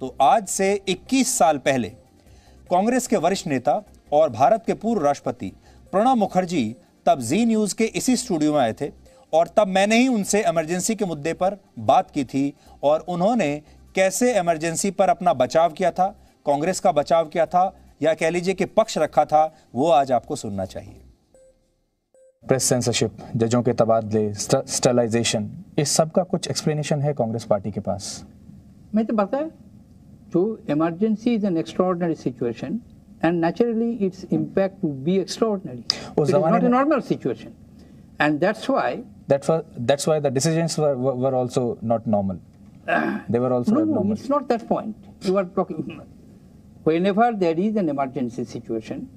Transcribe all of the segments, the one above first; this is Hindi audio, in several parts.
तो आज से 21 साल पहले कांग्रेस के वरिष्ठ नेता और भारत के पूर्व राष्ट्रपति प्रणब मुखर्जी तब जी न्यूज़ के इसी स्टूडियो में आए थे और तब मैंने ही उनसे इमरजेंसी के मुद्दे पर बात की थी और उन्होंने कैसे इमरजेंसी पर अपना बचाव किया था कांग्रेस का बचाव किया था या कह लीजिए कि पक्ष रखा था वो आज आपको सुनना चाहिए प्रेस सेंसरशिप जजों के तबादले स्टलाइजेशन इस सब का कुछ एक्सप्लेनेशन है कांग्रेस पार्टी के पास मैं तो बताया So emergency is an extraordinary situation and naturally its impact would be extraordinary. Oh, it is not a normal situation. And that's why... That why, that's why the decisions were, were also not normal. They were also no, No, it's not that point. You are talking... Whenever there is an emergency situation,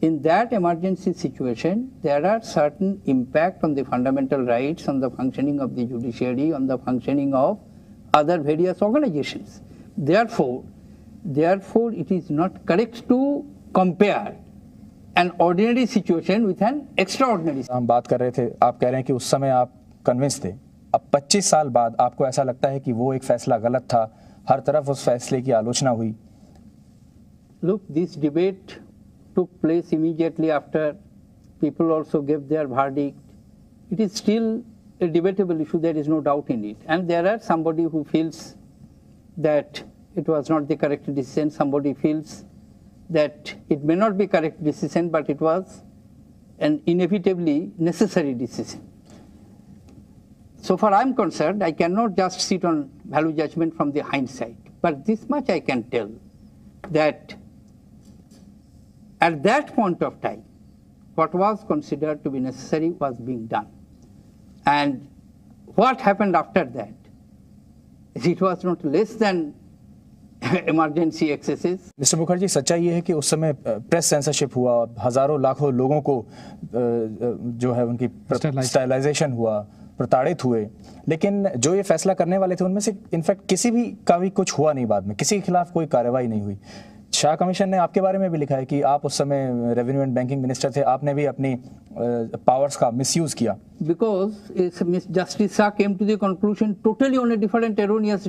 in that emergency situation, there are certain impact on the fundamental rights, on the functioning of the judiciary, on the functioning of other various organizations. Therefore, therefore it is not correct to compare an ordinary situation with an extraordinary. हम बात कर रहे थे आप कह रहे हैं कि उस समय आप कन्विंस थे अब 25 साल बाद आपको ऐसा लगता है कि वो एक फैसला गलत था हर तरफ उस फैसले की आलोचना हुई Look, this debate took place immediately after people also gave their verdict. It is still a debatable issue, there is no doubt in it. And there are somebody who feels that it was not the correct decision. Somebody feels that it may not be correct decision, but it was an inevitably necessary decision. So far I'm concerned, I cannot just sit on value judgment from the hindsight. But this much I can tell that at that point of time, what was considered to be necessary was being done. And what happened after that it was not less than emergency excesses mister Mukherjee सच्चाई ये है कि उस समय प्रेस सेंसरशिप हुआ हजारों लाखों लोगों को जो है उनकी स्टाइलाइजेशन हुआ प्रताड़ित हुए लेकिन जो ये फैसला करने वाले थे उनमें से इनफैक्ट किसी भी का भी कुछ हुआ नहीं बाद में किसी के खिलाफ कोई कार्रवाई नहीं हुई शाह कमीशन ने आपके बारे में भी लिखा है कि आप उस समय रेवेन्यू एंड बैंकिंग मिनिस्टर थे आपने भी अपनी पावर्स का मिसयूज किया because justice Shah came to the conclusion totally on a different erroneous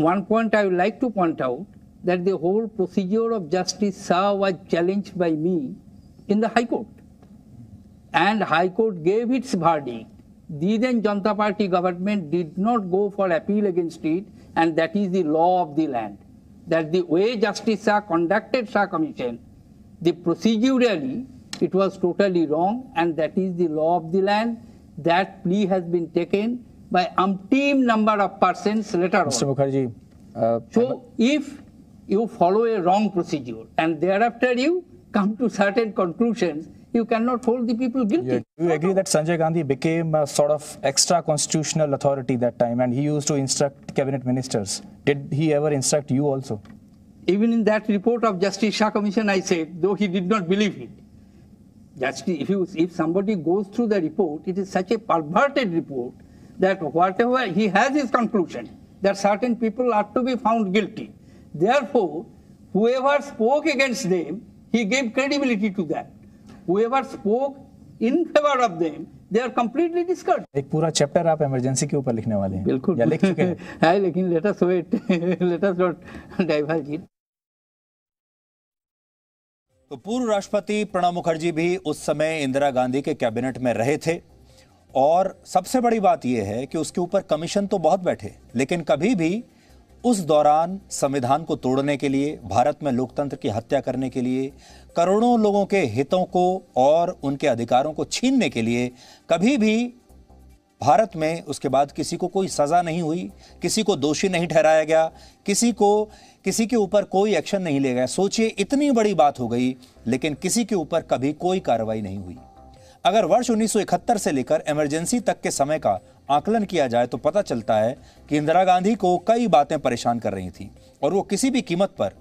one point I like to point out that the whole procedure of justice Shah was challenge by me in the high court and high court gave its verdict the then Janata Party government did not go for appeal against it and that is the law of the land that the way justice are conducted sir Commission, the procedurally, it was totally wrong and that is the law of the land. That plea has been taken by umpteen number of persons later Mr. on. Mukherjee. Uh, so if you follow a wrong procedure and thereafter you come to certain conclusions you cannot hold the people guilty. You, you agree that Sanjay Gandhi became a sort of extra constitutional authority that time and he used to instruct cabinet ministers. Did he ever instruct you also? Even in that report of Justice Shah Commission, I said, though he did not believe it. Justice, if, you, if somebody goes through the report, it is such a perverted report that whatever he has his conclusion, that certain people are to be found guilty. Therefore, whoever spoke against them, he gave credibility to that. whoever spoke in favor of them they are completely discarded ek pura chapter aap emergency ke upar likhne wale hain bilkul ya likh chuke hain hai lekin let us wait let us not diverge it तो पूर्व राष्ट्रपति प्रणब मुखर्जी भी उस समय इंदिरा गांधी के कैबिनेट में रहे थे और सबसे बड़ी बात यह है कि उसके ऊपर कमीशन तो बहुत बैठे लेकिन कभी भी उस दौरान संविधान को तोड़ने के लिए भारत में लोकतंत्र की हत्या करने के लिए करोड़ों लोगों के हितों को और उनके अधिकारों को छीनने के लिए कभी भी भारत में उसके बाद किसी को कोई सज़ा नहीं हुई किसी को दोषी नहीं ठहराया गया किसी को किसी के ऊपर कोई एक्शन नहीं लिया गया सोचिए इतनी बड़ी बात हो गई लेकिन किसी के ऊपर कभी कोई कार्रवाई नहीं हुई अगर वर्ष 1971 से लेकर इमरजेंसी तक के समय का आकलन किया जाए तो पता चलता है कि इंदिरा गांधी को कई बातें परेशान कर रही थी और वो किसी भी कीमत पर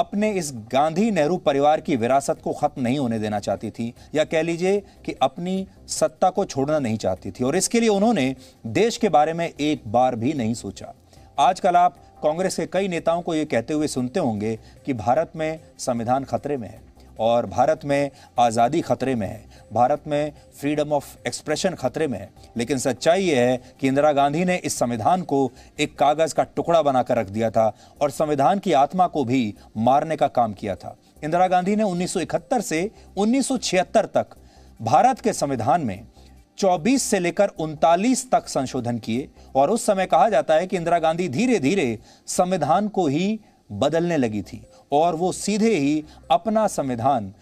अपने इस गांधी नेहरू परिवार की विरासत को ख़त्म नहीं होने देना चाहती थी या कह लीजिए कि अपनी सत्ता को छोड़ना नहीं चाहती थी और इसके लिए उन्होंने देश के बारे में एक बार भी नहीं सोचा आजकल आप कांग्रेस के कई नेताओं को ये कहते हुए सुनते होंगे कि भारत में संविधान खतरे में है और भारत में आज़ादी खतरे में है भारत में फ्रीडम ऑफ एक्सप्रेशन खतरे में है लेकिन सच्चाई यह है कि इंदिरा गांधी ने इस संविधान को एक कागज़ का टुकड़ा बनाकर रख दिया था और संविधान की आत्मा को भी मारने का काम किया था इंदिरा गांधी ने 1971 से 1976 तक भारत के संविधान में 24 से लेकर उनतालीस तक संशोधन किए और उस समय कहा जाता है कि इंदिरा गांधी धीरे धीरे संविधान को ही बदलने लगी थी और वो सीधे ही अपना संविधान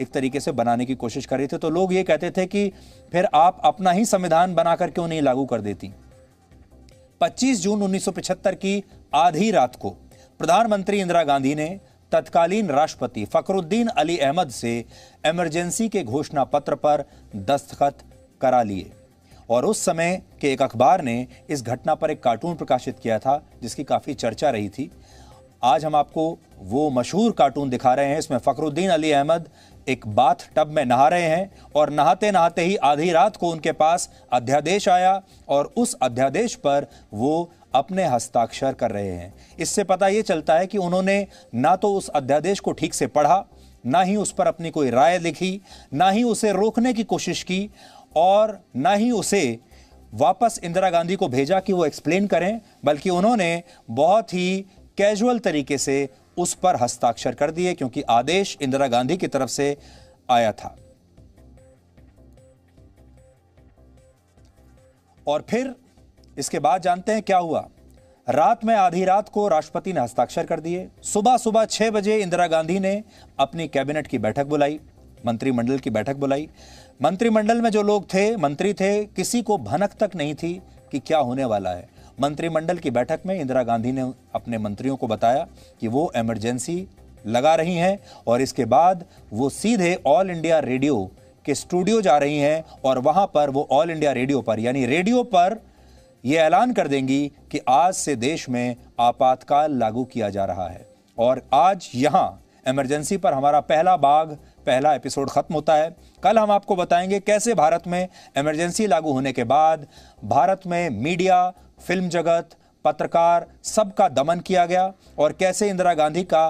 एक तरीके से बनाने की कोशिश कर रहे थे तो लोग ये कहते थे कि फिर आप अपना ही संविधान बनाकर क्यों नहीं लागू कर देती 25 जून 1975 की आधी रात को प्रधानमंत्री इंदिरा गांधी ने तत्कालीन राष्ट्रपति फकरुद्दीन अली अहमद से इमरजेंसी के घोषणा पत्र पर दस्तखत करा लिए और उस समय के एक अखबार ने इस घटना पर एक कार्टून प्रकाशित किया था जिसकी काफ़ी चर्चा रही थी आज हम आपको वो मशहूर कार्टून दिखा रहे हैं इसमें फ़खरुद्दीन अली अहमद एक बाथ टब में नहा रहे हैं और नहाते नहाते ही आधी रात को उनके पास अध्यादेश आया और उस अध्यादेश पर वो अपने हस्ताक्षर कर रहे हैं इससे पता ये चलता है कि उन्होंने ना तो उस अध्यादेश को ठीक से पढ़ा ना ही उस पर अपनी कोई राय लिखी ना ही उसे रोकने की कोशिश की और ना ही उसे वापस इंदिरा गांधी को भेजा कि वो एक्सप्लेन करें बल्कि उन्होंने बहुत ही कैजुअल तरीके से उस पर हस्ताक्षर कर दिए क्योंकि आदेश इंदिरा गांधी की तरफ से आया था और फिर इसके बाद जानते हैं क्या हुआ रात में आधी रात को राष्ट्रपति ने हस्ताक्षर कर दिए सुबह सुबह छह बजे इंदिरा गांधी ने अपनी कैबिनेट की बैठक बुलाई मंत्रिमंडल की बैठक बुलाई मंत्रिमंडल में जो लोग थे मंत्री थे किसी को भनक तक नहीं थी कि क्या होने वाला है मंत्रिमंडल की बैठक में इंदिरा गांधी ने अपने मंत्रियों को बताया कि वो एमरजेंसी लगा रही हैं और इसके बाद वो सीधे ऑल इंडिया रेडियो के स्टूडियो जा रही हैं और वहाँ पर वो ऑल इंडिया रेडियो पर यानी रेडियो पर ये ऐलान कर देंगी कि आज से देश में आपातकाल लागू किया जा रहा है और आज यहाँ एमरजेंसी पर हमारा पहला बाग पहला एपिसोड ख़त्म होता है कल हम आपको बताएंगे कैसे भारत में इमरजेंसी लागू होने के बाद भारत में मीडिया फिल्म जगत पत्रकार सबका दमन किया गया और कैसे इंदिरा गांधी का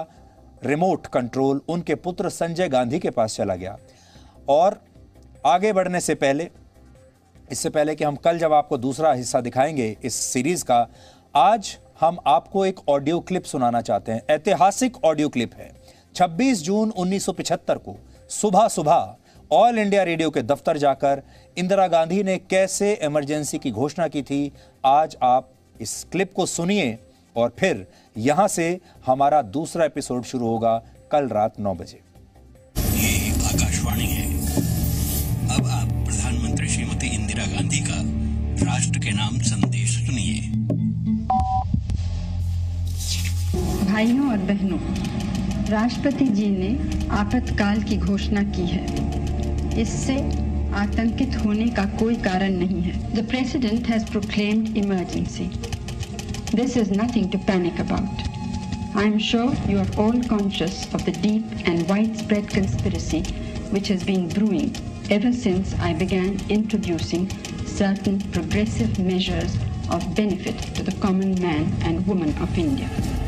रिमोट कंट्रोल उनके पुत्र संजय गांधी के पास चला गया और आगे बढ़ने से पहले इससे पहले कि हम कल जब आपको दूसरा हिस्सा दिखाएंगे इस सीरीज़ का आज हम आपको एक ऑडियो क्लिप सुनाना चाहते हैं ऐतिहासिक ऑडियो क्लिप है 26 जून 1975 को सुबह सुबह ऑल इंडिया रेडियो के दफ्तर जाकर इंदिरा गांधी ने कैसे इमरजेंसी की घोषणा की थी आज आप इस क्लिप को सुनिए और फिर यहां से हमारा दूसरा एपिसोड शुरू होगा कल रात नौ बजे ये आकाशवाणी है अब आप प्रधानमंत्री श्रीमती इंदिरा गांधी का राष्ट्र के नाम संदेश सुनिए भाइयों और बहनों राष्ट्रपति जी ने आपातकाल की घोषणा की है इससे आतंकित होने का कोई कारण नहीं है the president has proclaimed emergency this is nothing to panic about I am sure you are all conscious of the deep and widespread conspiracy which has been brewing ever since I began introducing certain progressive measures of benefit to the common man and woman of India.